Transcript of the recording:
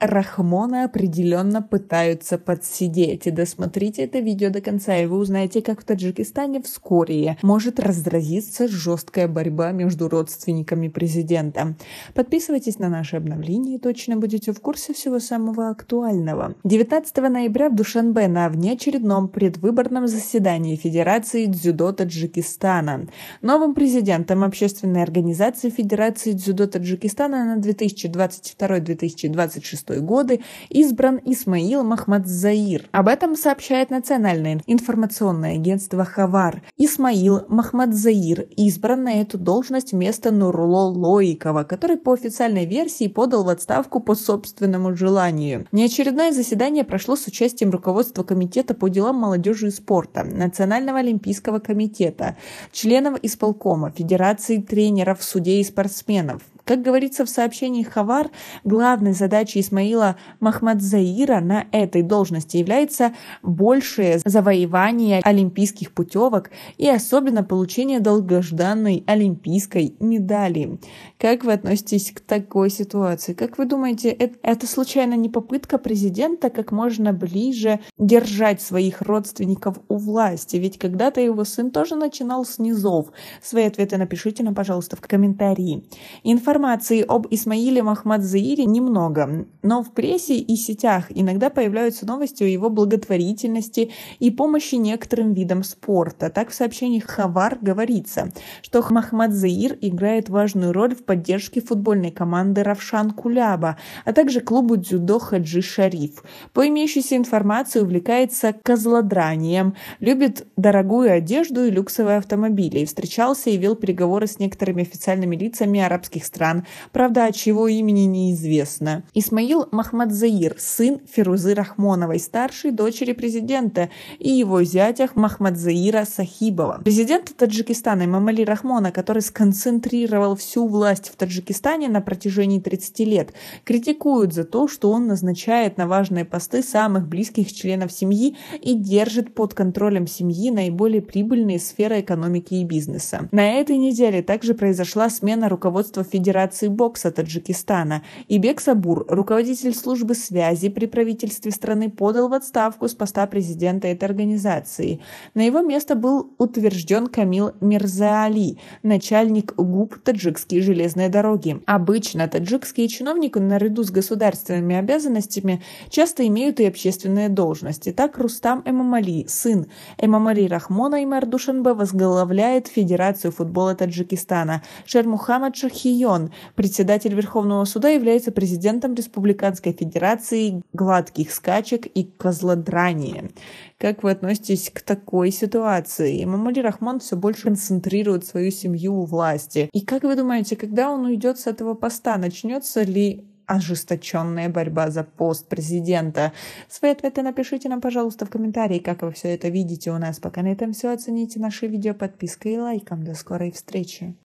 Рахмона определенно пытаются подсидеть. И досмотрите это видео до конца, и вы узнаете, как в Таджикистане вскоре может разразиться жесткая борьба между родственниками президента. Подписывайтесь на наши обновления и точно будете в курсе всего самого актуального. 19 ноября в Душанбе на внеочередном предвыборном заседании Федерации дзюдо Таджикистана. Новым президентом общественной организации Федерации дзюдо Таджикистана на 2022-2026 1996 годы избран Исмаил Махмадзаир. Об этом сообщает Национальное информационное агентство «Хавар». Исмаил Махмадзаир избран на эту должность вместо Нурло Лоикова, который по официальной версии подал в отставку по собственному желанию. Неочередное заседание прошло с участием руководства Комитета по делам молодежи и спорта, Национального олимпийского комитета, членов исполкома, Федерации тренеров, судей и спортсменов, как говорится в сообщении Хавар, главной задачей Исмаила Махмадзаира на этой должности является большее завоевание олимпийских путевок и особенно получение долгожданной олимпийской медали. Как вы относитесь к такой ситуации? Как вы думаете, это случайно не попытка президента как можно ближе держать своих родственников у власти? Ведь когда-то его сын тоже начинал с низов. Свои ответы напишите нам, пожалуйста, в комментарии. Информация Информации об Исмаиле Махмадзаире немного, но в прессе и сетях иногда появляются новости о его благотворительности и помощи некоторым видам спорта. Так в сообщении Хавар говорится, что Махмадзаир играет важную роль в поддержке футбольной команды Равшан Куляба, а также клубу дзюдо Хаджи Шариф. По имеющейся информации увлекается козлодранием, любит дорогую одежду и люксовые автомобили, и встречался и вел переговоры с некоторыми официальными лицами арабских стран Иран. Правда, от чего имени неизвестно. Исмаил Махмадзаир, сын Ферузы Рахмоновой, старшей дочери президента и его зятях Махмадзаира Сахибова. Президент Таджикистана Мамали Рахмона, который сконцентрировал всю власть в Таджикистане на протяжении 30 лет, критикуют за то, что он назначает на важные посты самых близких членов семьи и держит под контролем семьи наиболее прибыльные сферы экономики и бизнеса. На этой неделе также произошла смена руководства Федерального Федерации бокса Таджикистана. Ибек Сабур, руководитель службы связи при правительстве страны, подал в отставку с поста президента этой организации. На его место был утвержден Камил Мирзаали, начальник ГУП «Таджикские железные дороги». Обычно таджикские чиновники наряду с государственными обязанностями часто имеют и общественные должности. Так Рустам Эмамали, сын Эмамали Рахмона и Мардушанбе возглавляет Федерацию футбола Таджикистана. Шермухамад Шахион времен. Председатель Верховного суда является президентом Республиканской Федерации гладких скачек и козлодрания. Как вы относитесь к такой ситуации? Мамали Рахмон все больше концентрирует свою семью у власти. И как вы думаете, когда он уйдет с этого поста, начнется ли ожесточенная борьба за пост президента. Свои ответы напишите нам, пожалуйста, в комментарии, как вы все это видите у нас. Пока на этом все. Оцените наши видео подпиской и лайком. До скорой встречи.